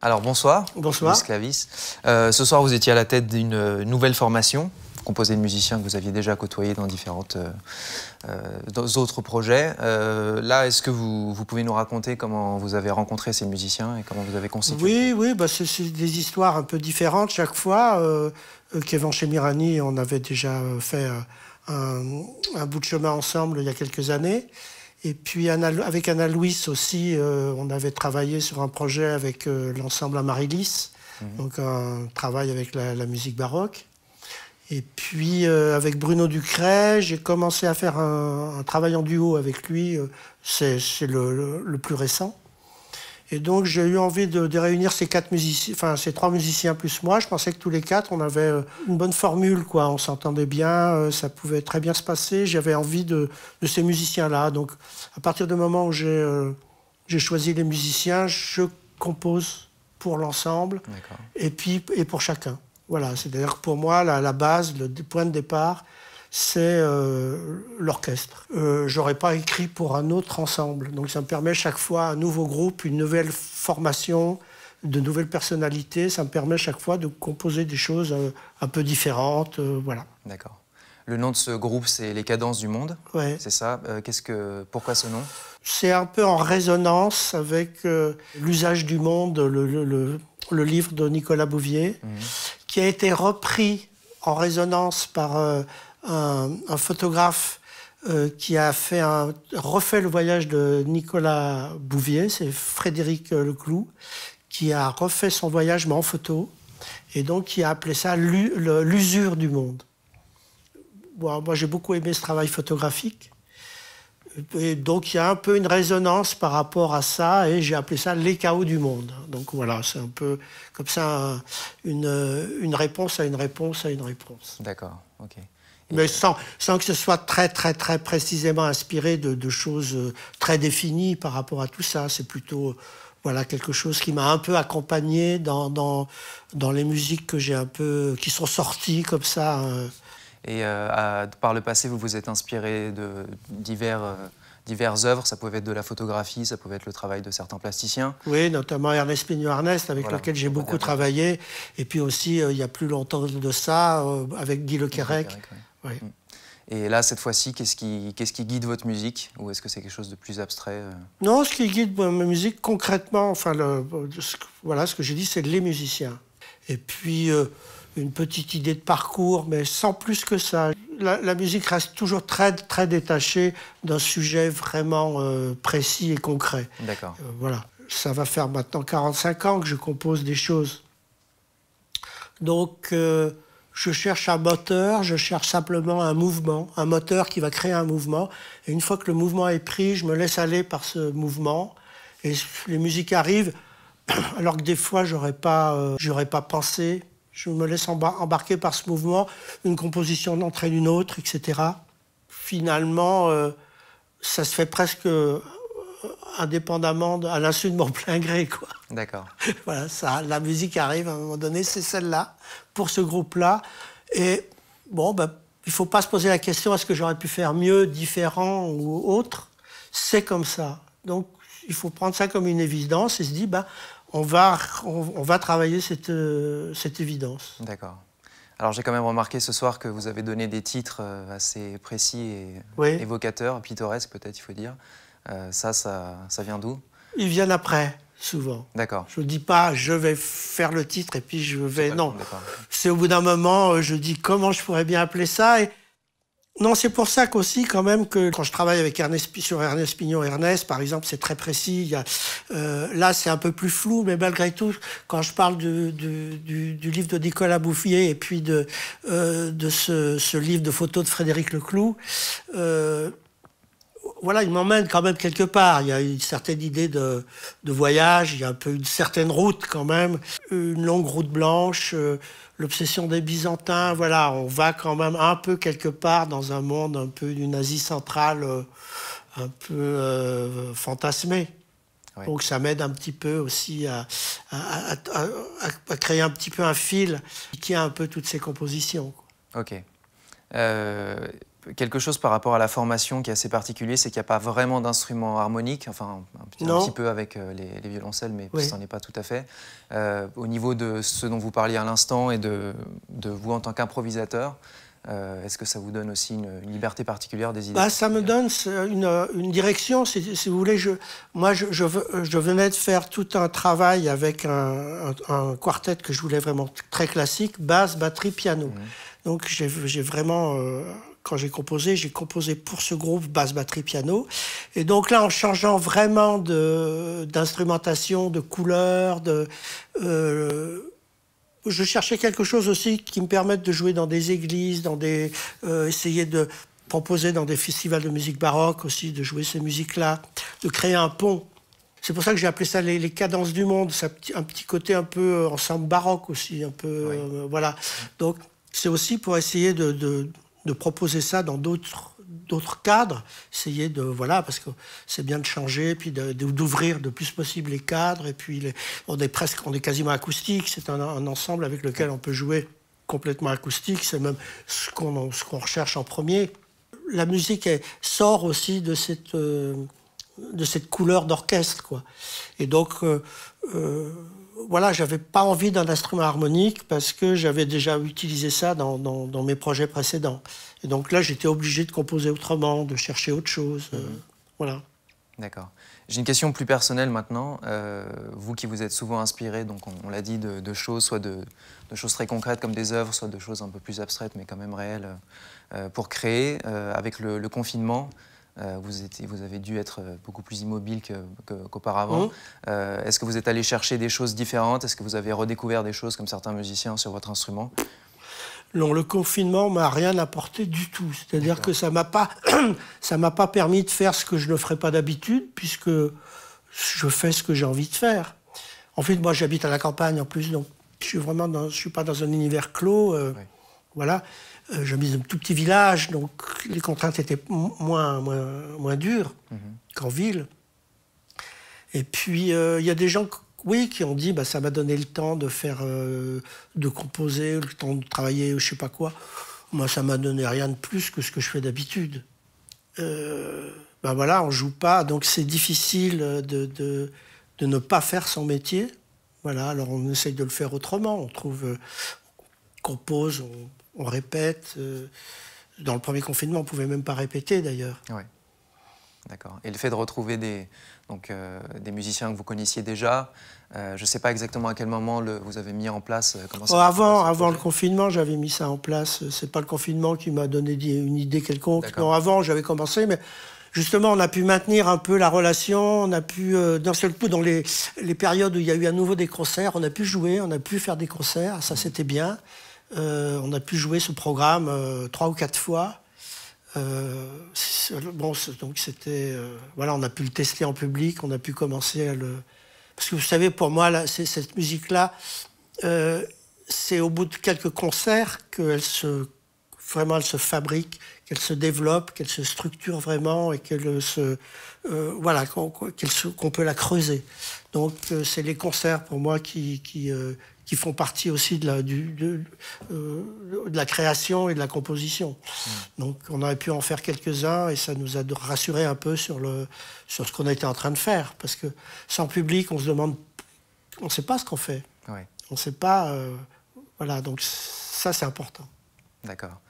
Alors bonsoir. Bonsoir. Clavis. Euh, ce soir, vous étiez à la tête d'une euh, nouvelle formation composée de musiciens que vous aviez déjà côtoyés dans différentes euh, autres projets. là, est-ce que vous, pouvez nous raconter comment vous avez rencontré ces musiciens et comment vous avez constitué Oui, oui, bah c'est des histoires un peu différentes chaque fois. Kevin Chemirani, on avait déjà fait un bout de chemin ensemble il y a quelques années. Et puis avec Anna-Louise aussi, euh, on avait travaillé sur un projet avec euh, l'ensemble Amaryllis, mhm. donc un travail avec la, musique baroque. Et puis euh, avec Bruno Ducret, j'ai commencé à faire un, travail en duo avec lui, c'est le, plus récent. Et donc j'ai eu envie de, réunir ces quatre musiciens, enfin ces trois musiciens plus moi. Je pensais que tous les quatre, on avait euh, une bonne formule, quoi. On s'entendait bien, euh, ça pouvait très bien se passer. J'avais envie de, ces musiciens-là. Donc à partir du moment où j'ai euh, choisi les musiciens, je compose pour l'ensemble et puis et pour chacun. Voilà, c'est-à-dire que pour moi la, la base, le point de départ, c'est euh, l'orchestre. Euh, J'aurais pas écrit pour un autre ensemble, donc ça me permet chaque fois un nouveau groupe, une nouvelle formation, de nouvelles personnalités. Ça me permet chaque fois de composer des choses euh, un peu différentes, euh, voilà. D'accord. Le nom de ce groupe, c'est Les Cadences du Monde. Ouais. C'est ça. Qu'est-ce que, pourquoi ce nom C'est un peu en résonance avec l'usage du monde, le, le, livre de Nicolas Bouvier, mmh. qui a été repris en résonance par un, photographe euh, qui a fait refait le voyage de Nicolas Bouvier, c'est Frédéric Leclou, qui a refait son voyage mais en photo, et donc qui a appelé ça l'usure du monde. moi j'ai beaucoup aimé ce travail photographique. Et donc il y a un peu une résonance par rapport à ça, et j'ai appelé ça les chaos du monde. Donc voilà, c'est un peu comme ça une réponse à une réponse à une réponse. D'accord, ok mais sans, que ce soit très, très, très précisément inspiré de, choses euh, très définies par rapport à tout ça. C'est plutôt euh, voilà quelque chose qui m'a un peu accompagné dans, dans, les musiques que j'ai un peu qui sont sorties comme ça. Hein. Et euh, par le passé, vous vous êtes inspiré de divers diverses œuvres. Ça pouvait être de la photographie, ça pouvait être le travail de certains plasticiens. Oui, notamment Ernest pignot arnest avec lequel j'ai beaucoup travaillé. Et puis aussi, il y a plus longtemps de ça, avec Guy Le Mm. Et là, cette fois-ci, qu'est-ce qui, qu'est-ce qui guide votre musique Ou est-ce que c'est quelque chose de plus abstrait euh Non, ce qui guide ma musique concrètement, enfin, voilà, ce que j'ai dit, c'est les musiciens. Et puis, euh, une petite idée de parcours, mais sans plus que ça. La, musique reste toujours très, très détachée d'un sujet vraiment euh, précis et concret. D'accord. voilà. Ça va faire maintenant 45 ans que je compose des choses. Donc, je cherche un moteur, je cherche simplement un mouvement, un moteur qui va créer un mouvement. Et une fois que le mouvement est pris, je me laisse aller par ce mouvement. Et les musiques arrivent, alors que des fois, j'aurais pas, euh, pas pensé. Je me laisse embarquer par ce mouvement. Une composition d'entrée d'une autre, etc. Finalement, euh, ça se fait presque indépendamment, à l'insu de mon plein gré, quoi. D'accord. voilà, ça, la musique arrive à un moment donné, c'est celle-là, pour ce groupe-là. Et bon, ben, il ne faut pas se poser la question est-ce que j'aurais pu faire mieux, différent ou autre. C'est comme ça. Donc, il faut prendre ça comme une évidence et se dire, ben, on, va, on, va travailler euh, cette, évidence. D'accord. Alors j'ai quand même remarqué ce soir que vous avez donné des titres euh, assez précis et évocateurs, pittoresques peut-être il faut dire. Euh, ça, ça, ça vient d'où Ils viennent après, souvent. D'accord. Je ne dis pas je vais faire le titre et puis je vais. Non. C'est au bout d'un moment, euh, je dis comment je pourrais bien appeler ça. Et... Non, c'est pour ça qu'aussi, quand même, que quand je travaille avec Ernest, sur Ernest Pignon, Ernest, par exemple, c'est très précis. Euh, là, c'est un peu plus flou, mais malgré tout, quand je parle du, du, livre de Nicolas Bouffier et puis de, de ce, livre de photos de Frédéric Leclou, voilà, il m'emmène quand même quelque part. Il y a une certaine idée de, voyage, il y a un peu une certaine route quand même, une longue route blanche, euh, l'obsession des Byzantins. Voilà, on va quand même un peu quelque part dans un monde un peu d'une Asie centrale, euh, un peu euh, Donc ça m'aide un petit peu aussi à, créer un petit peu un fil qui tient un peu toutes ces compositions. Ok quelque chose par rapport à la formation qui est assez particulier, c'est qu'il n'y a pas vraiment d'instrument harmonique, enfin un petit, peu avec euh, les, violoncelles, mais ça n'en est pas tout à fait. Euh, au niveau de ce dont vous parliez à l'instant et de, de, vous en tant qu'improvisateur, euh, Est-ce que ça vous donne aussi une, liberté particulière des idées bah, Ça me donne une, direction, si, vous voulez. Je, moi, je, venais de faire tout un travail avec un, quartet que je voulais vraiment très classique, basse, batterie, piano. Mmh. Donc j'ai vraiment quand j'ai composé, j'ai composé pour ce groupe basse, batterie, piano. Et donc là, en changeant vraiment d'instrumentation, de, couleur, de, euh, je cherchais quelque chose aussi qui me permette de jouer dans des églises, dans des, euh, essayer de proposer dans des festivals de musique baroque aussi, de jouer ces musiques-là, de créer un pont. C'est pour ça que j'ai appelé ça les, cadences du monde, ça, un petit côté un peu euh, ensemble baroque aussi, un peu voilà. Donc c'est aussi pour essayer de de proposer ça dans d'autres d'autres cadres, essayer de voilà parce que c'est bien de changer puis d'ouvrir de, plus possible les cadres et puis on est presque on est quasiment acoustique, c'est un, ensemble avec lequel on peut jouer complètement acoustique, c'est même ce qu'on ce qu'on recherche en premier. La musique sort aussi de cette euh, de cette couleur d'orchestre, quoi. Et donc, euh, euh, voilà, j'avais pas envie d'un instrument harmonique parce que j'avais déjà utilisé ça dans, mes projets précédents. Et donc là, j'étais obligé de composer autrement, de chercher autre chose. Euh, mhm. Voilà. D'accord. J'ai une question plus personnelle maintenant. vous qui vous êtes souvent inspiré, donc on, l'a dit, de, choses, soit de, choses très concrètes comme des œuvres, soit de choses un peu plus abstraites mais quand même réelles, pour créer, avec le confinement, euh, vous, avez dû être euh, beaucoup plus immobile qu'auparavant. Mhm. Euh, est-ce que vous êtes allé chercher des choses différentes Est-ce que vous avez redécouvert des choses comme certains musiciens sur votre instrument non, le confinement m'a rien apporté du tout. C'est-à-dire que ça m'a pas, ça m'a pas permis de faire ce que je ne ferais pas d'habitude, puisque je fais ce que j'ai envie de faire. En fait, moi, j'habite à la campagne en plus, donc je suis vraiment, je suis pas dans un univers clos. Voilà. Euh, je dans un tout petit village, donc les contraintes étaient moins, moins, moins dures mhm. qu'en ville. Et puis, euh, il y a des gens, oui, qui ont dit, bah, ça m'a donné le temps de faire, euh, de composer, le temps de travailler, je sais pas quoi. Moi, ça m'a donné rien de plus que ce que je fais d'habitude. Euh, ben voilà, on joue pas, donc c'est difficile de, de, de, ne pas faire son métier. Voilà, alors on essaye de le faire autrement. On trouve, on compose, on on répète. Euh, dans le premier confinement, on pouvait même pas répéter d'ailleurs. Oui, D'accord. Et le fait de retrouver des, donc, euh, des musiciens que vous connaissiez déjà, euh, je ne sais pas exactement à quel moment vous avez mis en place. Oh, avant avant le confinement, j'avais mis ça en place. Ce n'est pas le confinement qui m'a donné une idée quelconque. Non, avant, j'avais commencé, mais justement, on a pu maintenir un peu la relation. On a pu, d'un seul coup, dans les, les périodes où il y a eu à nouveau des concerts, on a pu jouer, on a pu faire des concerts. Ça, mmh. c'était bien. Euh, on a pu jouer ce programme euh, trois ou quatre fois. Euh, bon, donc c'était. voilà, on a pu le tester en public, on a pu commencer à le. Parce que vous savez, pour moi, là, cette musique-là, c'est au bout de quelques concerts qu'elle se vraiment elle se fabrique, qu'elle se développe, qu'elle se structure vraiment et qu'elle se euh, voilà qu'on peut la creuser. Donc euh, c'est les concerts pour moi qui qui, euh, font partie aussi de la de, la création et de la composition. Mmh. Donc on aurait pu en faire quelques uns et ça nous a rassuré un peu sur le sur ce qu'on était en train de faire parce que sans public on se demande on ne sait pas ce qu'on fait. On ne sait pas voilà donc ça c'est important. D'accord.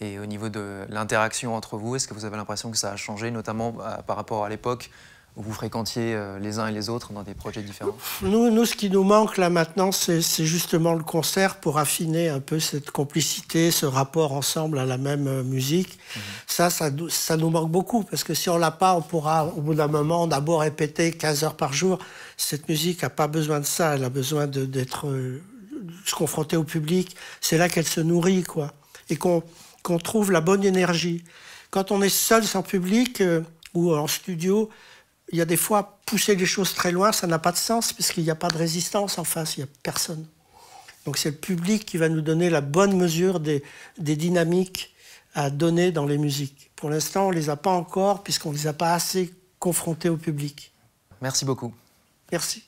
Et au niveau de l'interaction entre vous, est-ce que vous avez l'impression que ça a changé, notamment bah, par rapport à l'époque où vous fréquentiez euh, les uns et les autres dans des projets différents Nous, nous ce qui nous manque là maintenant, c'est justement le concert pour affiner un peu cette complicité, ce rapport ensemble à la même euh, musique. Mhm. Ça, ça, nous manque beaucoup, parce que si on l'a pas, on pourra, au bout d'un moment, d'abord répéter 15 heures par jour. Cette musique n'a pas besoin de ça, elle a besoin d'être euh, se confronter au public. C'est là qu'elle se nourrit, quoi et qu'on trouve la bonne énergie. Quand on est seul, sans public euh, ou en studio, il y a des fois, pousser les choses très loin, ça n'a pas de sens, puisqu'il n'y a pas de résistance en face, il n'y a personne. Donc c'est le public qui va nous donner la bonne mesure des, dynamiques à donner dans les musiques. Pour l'instant, on ne les a pas encore, puisqu'on ne les a pas assez confrontés au public. Merci beaucoup. Merci.